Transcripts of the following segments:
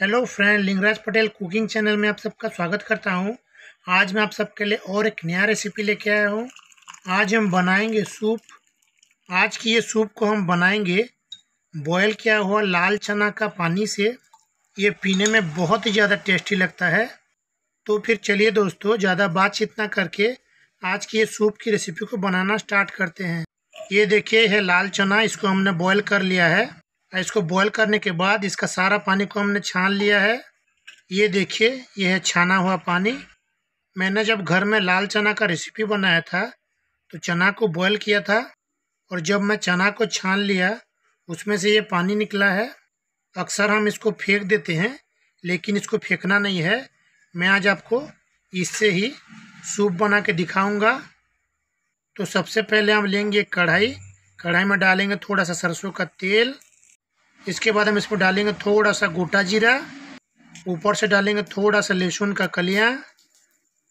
hello friend Lingaraj Patel cooking channel में आप सबका स्वागत करता हूं आज मैं आप सबके लिए और एक नया रेसिपी लेके आया हूं आज हम बनाएंगे सूप आज की ये सूप को हम बनाएंगे बॉयल किया हुआ लाल चना का पानी से ये पीने में बहुत ही ज़्यादा टेस्टी लगता है तो फिर चलिए दोस्तों ज़्यादा बातचीत ना करके आज की ये सूप की रेसिपी को बनाना स्टार्ट करते हैं ये देखिए है लाल चना इसको हमने बॉयल कर लिया है इसको बॉयल करने के बाद इसका सारा पानी को हमने छान लिया है ये देखिए ये है छाना हुआ पानी मैंने जब घर में लाल चना का रेसिपी बनाया था तो चना को बॉयल किया था और जब मैं चना को छान लिया उसमें से ये पानी निकला है अक्सर हम इसको फेंक देते हैं लेकिन इसको फेंकना नहीं है मैं आज आपको इससे ही सूप बना के दिखाऊँगा तो सबसे पहले हम लेंगे कढ़ाई कढ़ाई में डालेंगे थोड़ा सा सरसों का तेल इसके बाद हम इसमें डालेंगे थोड़ा सा गोटा जीरा ऊपर से डालेंगे थोड़ा सा लहसुन का कलिया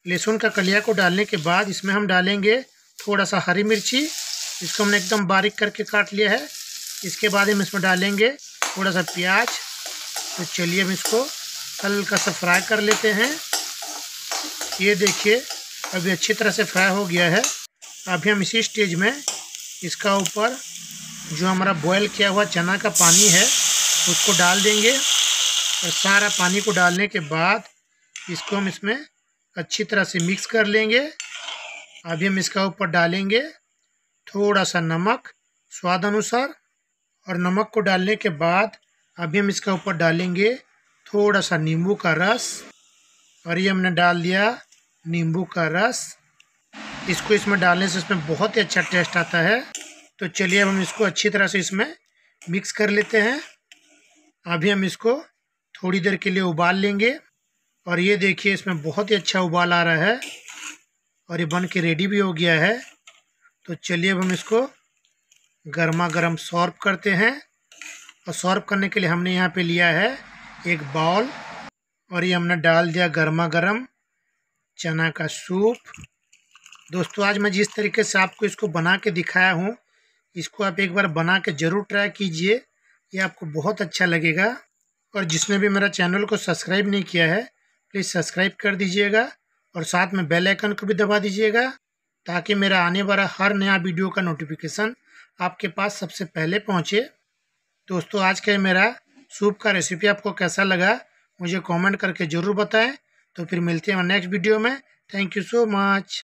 लहसुन का कलिया को डालने के बाद इसमें हम डालेंगे थोड़ा सा हरी मिर्ची इसको हमने एकदम बारीक करके काट लिया है इसके बाद हम इसमें डालेंगे थोड़ा सा प्याज तो चलिए हम इसको हल्का सा फ्राई कर लेते हैं ये देखिए अभी अच्छी तरह से फ्राई हो गया है अभी हम इसी स्टेज में इसका ऊपर जो हमारा बॉयल किया हुआ चना का पानी है उसको डाल देंगे और सारा पानी को डालने के बाद इसको हम इसमें अच्छी तरह से मिक्स कर लेंगे अभी हम इसका ऊपर डालेंगे थोड़ा सा नमक स्वाद अनुसार और नमक को डालने के बाद अभी हम इसका ऊपर डालेंगे थोड़ा सा नींबू का रस और ये हमने डाल दिया नींबू का रस इसको इसमें डालने से इसमें बहुत ही अच्छा टेस्ट आता है तो चलिए अब हम इसको अच्छी तरह से इसमें मिक्स कर लेते हैं अभी हम इसको थोड़ी देर के लिए उबाल लेंगे और ये देखिए इसमें बहुत ही अच्छा उबाल आ रहा है और ये बन के रेडी भी हो गया है तो चलिए अब हम इसको गर्मा गर्म सॉर्व करते हैं और सॉर्व करने के लिए हमने यहाँ पे लिया है एक बाउल और ये हमने डाल दिया गर्मा गर्म चना का सूप दोस्तों आज मैं जिस तरीके से आपको इसको बना के दिखाया हूँ इसको आप एक बार बना के ज़रूर ट्राई कीजिए ये आपको बहुत अच्छा लगेगा और जिसने भी मेरा चैनल को सब्सक्राइब नहीं किया है प्लीज़ सब्सक्राइब कर दीजिएगा और साथ में बेल आइकन को भी दबा दीजिएगा ताकि मेरा आने वाला हर नया वीडियो का नोटिफिकेशन आपके पास सबसे पहले पहुंचे दोस्तों आज का मेरा सूप का रेसिपी आपको कैसा लगा मुझे कमेंट करके ज़रूर बताएं तो फिर मिलते हैं नेक्स्ट वीडियो में थैंक यू सो मच